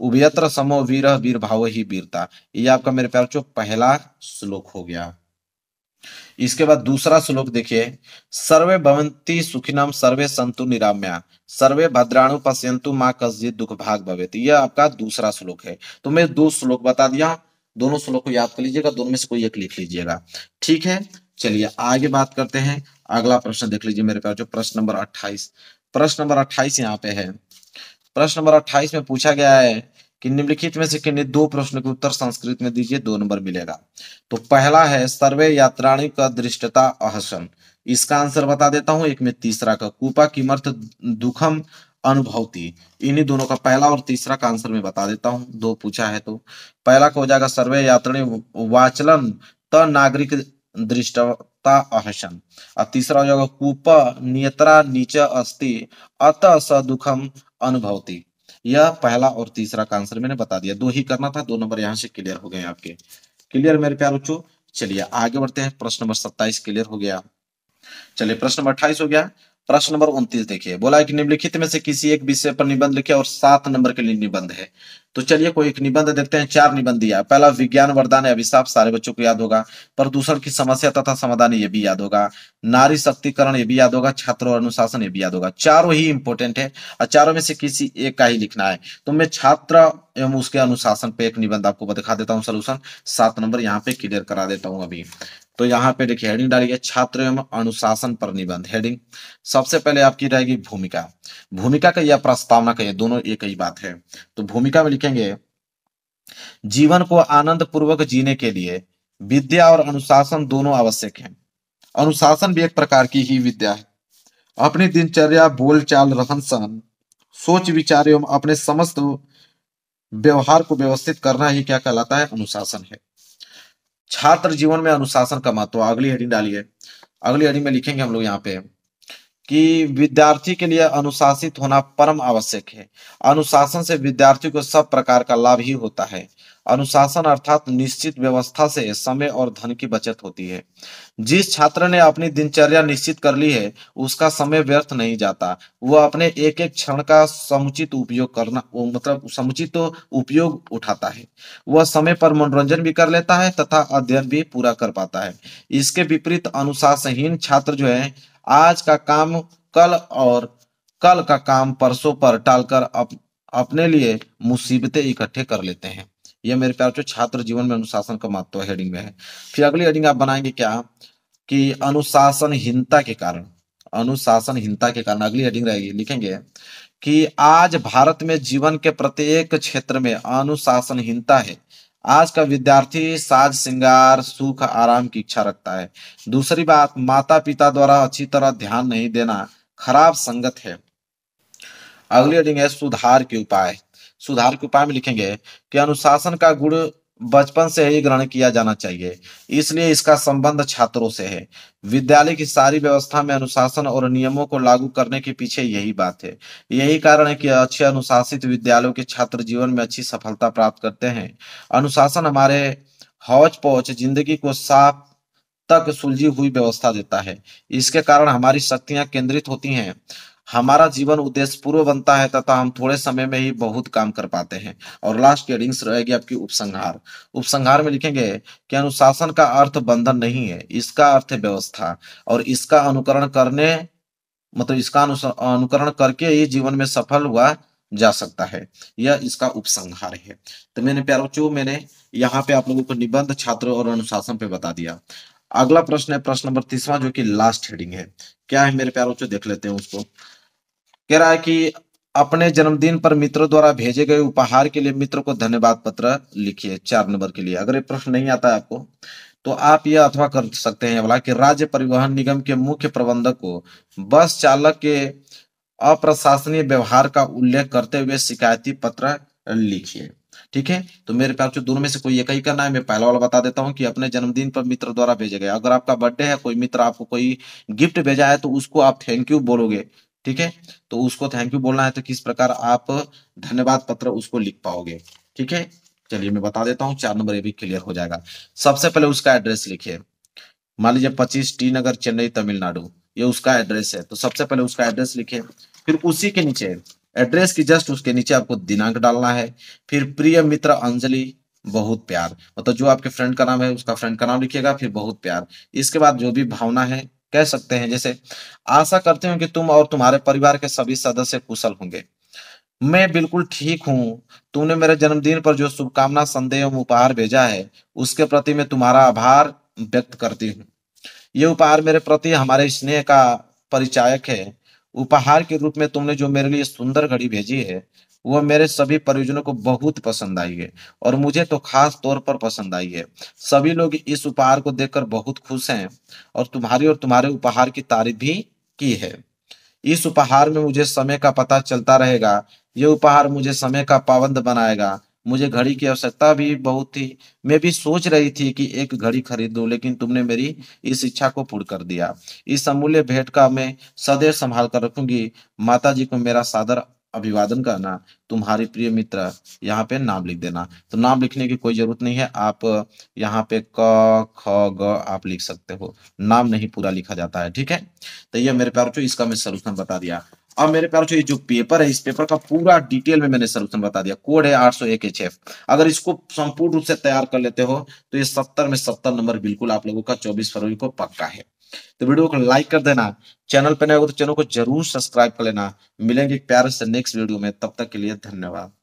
उभयत्र समो वीर वीर भाव ही वीरता ये आपका मेरे प्यार बच्चों पहला श्लोक हो गया इसके बाद दूसरा श्लोक देखिए सर्वे भवंती सुखिनम सर्वे संतु निराम्या सर्वे भद्राणु पश्यंतु माँ कसजी दुख भाग भवे यह आपका दूसरा श्लोक है तो मैं दो श्लोक बता दिया दोनों श्लोक को याद कर लीजिएगा दोनों में से कोई एक लिख लीजिएगा ठीक है चलिए आगे बात करते हैं अगला प्रश्न देख लीजिए मेरे पास जो प्रश्न नंबर अट्ठाईस प्रश्न नंबर अट्ठाईस यहाँ पे है प्रश्न नंबर अट्ठाईस में पूछा गया है कि निम्नलिखित में से किन्हीं दो प्रश्न के उत्तर संस्कृत में दीजिए दो नंबर मिलेगा तो पहला है सर्वे यात्राणी का दृष्टता अहसन इसका आंसर बता देता हूं एक में तीसरा का कूपा किमर्थ दुखम अनुभवती इन्हीं दोनों का पहला और तीसरा का आंसर में बता देता हूं दो पूछा है तो पहला का हो जाएगा सर्वे यात्राणी वाचलन त नागरिक दृष्टता अहसन और तीसरा हो जाएगा कूप नियतरा नीच अस्थि अत स दुखम अनुभवती यह पहला और तीसरा का आंसर मैंने बता दिया दो ही करना था दो नंबर यहाँ से क्लियर हो गए आपके क्लियर मेरे प्यार बच्चों चलिए आगे बढ़ते हैं प्रश्न नंबर सत्ताईस क्लियर हो गया चलिए प्रश्न नंबर अट्ठाईस हो गया प्रश्न नंबर उन्तीस देखिए बोला है कि निम्नलिखित में से किसी एक विषय पर निबंध लिखे और सात नंबर के लिए निबंध है तो चलिए कोई एक निबंध देखते हैं चार निबंध दिया पहला विज्ञान वरदान है अभिशाप सारे बच्चों को याद होगा प्रदूषण की समस्या तथा समाधान ये भी याद होगा नारी शक्तिकरण ये भी याद होगा छात्र और अनुशासन ये भी याद होगा चारों ही इंपोर्टेंट है और चारों में से किसी एक का ही लिखना है तो मैं छात्र एवं उसके अनुशासन पे एक निबंध आपको दिखा देता हूँ सोलूशन सात नंबर यहाँ पे क्लियर करा देता हूँ अभी तो यहाँ पे देखिए हेडिंग डालिए छात्र एवं अनुशासन पर निबंध हेडिंग सबसे पहले आपकी रहेगी भूमिका भूमिका का या प्रस्तावना का ये दोनों एक ही बात है तो भूमिका में लिखेंगे जीवन को आनंद पूर्वक जीने के लिए विद्या और अनुशासन दोनों आवश्यक है अनुशासन भी एक प्रकार की ही विद्या है अपनी दिनचर्या बोलचाल रहन सहन सोच विचार एवं अपने समस्त व्यवहार को व्यवस्थित करना ही क्या कहलाता है अनुशासन है छात्र जीवन में अनुशासन का महत्व अगली हेडिंग डालिए अगली हेडिंग में लिखेंगे हम लोग यहाँ पे कि विद्यार्थी के लिए अनुशासित होना परम आवश्यक है अनुशासन से विद्यार्थी को सब प्रकार का लाभ ही होता है अनुशासन अर्थात निश्चित व्यवस्था से समय और धन की बचत होती है जिस छात्र ने अपनी दिनचर्या निश्चित कर ली है उसका समय व्यर्थ नहीं जाता वह अपने एक एक क्षण का समुचित उपयोग करना वो मतलब समुचित तो उपयोग उठाता है वह समय पर मनोरंजन भी कर लेता है तथा अध्ययन भी पूरा कर पाता है इसके विपरीत अनुशासनहीन छात्र जो है आज का काम कल और कल का काम परसों पर टालकर अप, अपने लिए मुसीबतें इकट्ठे कर लेते हैं यह मेरे प्यार छात्र जीवन में अनुशासन का महत्व हेडिंग में है फिर अगली हेडिंग आप बनाएंगे क्या कि अनुशासनहीनता के कारण अनुशासनहीनता के कारण अगली हेडिंग रहेगी लिखेंगे कि आज भारत में जीवन के प्रत्येक क्षेत्र में अनुशासनहीनता है आज का विद्यार्थी साज श्रृंगार सुख आराम की इच्छा रखता है दूसरी बात माता पिता द्वारा अच्छी तरह ध्यान नहीं देना खराब संगत है अगली रीडिंग है सुधार के उपाय सुधार के उपाय में लिखेंगे कि अनुशासन का गुण बचपन से ही ग्रहण किया जाना चाहिए इसलिए इसका संबंध छात्रों से है विद्यालय की सारी व्यवस्था में अनुशासन और नियमों को लागू करने के पीछे यही बात है यही कारण है कि अच्छे अनुशासित विद्यालयों के छात्र जीवन में अच्छी सफलता प्राप्त करते हैं अनुशासन हमारे हौच पौच जिंदगी को साफ तक सुलझी हुई व्यवस्था देता है इसके कारण हमारी शक्तियां केंद्रित होती हैं हमारा जीवन उद्देश्य पूर्व बनता है तथा हम थोड़े समय में ही बहुत काम कर पाते हैं और लास्ट की रिंग्स रहेगी आपकी उपसंहार उपसंहार में लिखेंगे कि अनुशासन का अर्थ बंधन नहीं है इसका अर्थ है व्यवस्था और इसका अनुकरण करने मतलब इसका अनुकरण करके ही जीवन में सफल हुआ जा सकता है यह इसका उपसंहार है तो मैंने प्यारो बच्चों मैंने यहाँ पे आप लोगों को निबंध छात्र और अनुशासन पे बता दिया अगला प्रश्न है प्रश्न नंबर तीसवा जो कि लास्ट हेडिंग है क्या है मेरे प्यार बच्चों देख लेते हैं उसको कह रहा है कि अपने जन्मदिन पर मित्रों द्वारा भेजे गए उपहार के लिए मित्र को धन्यवाद पत्र लिखिए चार नंबर के लिए अगर ये प्रश्न नहीं आता है आपको तो आप यह अथवा कर सकते हैं बोला कि राज्य परिवहन निगम के मुख्य प्रबंधक को बस चालक के अप्रशासनीय व्यवहार का उल्लेख करते हुए शिकायती पत्र लिखिए ठीक है तो मेरे पास जो दोनों में से कोई एक ही करना है मैं पहला वाला बता देता हूँ कि अपने जन्मदिन पर मित्र द्वारा भेजे गए अगर आपका बर्थडे है कोई मित्र आपको कोई गिफ्ट भेजा है तो उसको आप थैंक यू बोलोगे ठीक है तो उसको थैंक यू बोलना है तो किस प्रकार आप धन्यवाद पत्र उसको लिख पाओगे ठीक है चलिए मैं बता देता हूँ चार नंबर ये भी क्लियर हो जाएगा सबसे पहले उसका एड्रेस लिखिए मान लीजिए पच्चीस टी नगर चेन्नई तमिलनाडु ये उसका एड्रेस है तो सबसे पहले उसका एड्रेस लिखे फिर उसी के नीचे एड्रेस की जस्ट उसके नीचे आपको दिनांक डालना है फिर प्रिय मित्र अंजलि बहुत प्यार मतलब जो आपके फ्रेंड का नाम है उसका फ्रेंड का नाम लिखिएगा फिर बहुत प्यार इसके बाद जो भी भावना है कह सकते हैं जैसे आशा करते हूँ कि तुम और तुम्हारे परिवार के सभी सदस्य कुशल होंगे मैं बिल्कुल ठीक हूँ तुमने मेरे जन्मदिन पर जो शुभकामना संदेह एवं उपहार भेजा है उसके प्रति मैं तुम्हारा आभार व्यक्त करती हूँ ये उपहार मेरे प्रति हमारे स्नेह का परिचायक है उपहार के रूप में तुमने जो मेरे लिए सुंदर घड़ी भेजी है वह मेरे सभी परिजनों को बहुत पसंद आई है और मुझे तो खास तौर पर पसंद आई है सभी लोग इस उपहार को देखकर बहुत खुश हैं और तुम्हारी और तुम्हारे उपहार की तारीफ भी की है इस उपहार में मुझे समय का पता चलता रहेगा ये उपहार मुझे समय का पाबंद बनाएगा मुझे घड़ी की आवश्यकता भी बहुत थी मैं भी सोच रही थी कि एक घड़ी खरीद लूं लेकिन तुमने मेरी इस इच्छा को पूर्ण कर दिया इस अमूल्य भेंट का मैं सदैव संभाल कर रखूंगी माता जी को मेरा सादर अभिवादन करना तुम्हारे प्रिय मित्र यहाँ पे नाम लिख देना तो नाम लिखने की कोई जरूरत नहीं है आप यहाँ पे क ख ग आप लिख सकते हो नाम नहीं पूरा लिखा जाता है ठीक है तो ये मेरे प्यार इसका मैं सोल्यूशन बता दिया अब मेरे प्यार ये जो पेपर है इस पेपर का पूरा डिटेल में मैंने सोल्यूशन बता दिया कोड है आठ सौ एक एच एफ अगर इसको संपूर्ण रूप से तैयार कर लेते हो तो ये सत्तर में सत्तर नंबर बिल्कुल आप लोगों का चौबीस फरवरी को पक्का है तो वीडियो को लाइक कर देना चैनल पर नए हो तो चैनल को जरूर सब्सक्राइब कर लेना मिलेंगे प्यार से नेक्स्ट वीडियो में तब तक के लिए धन्यवाद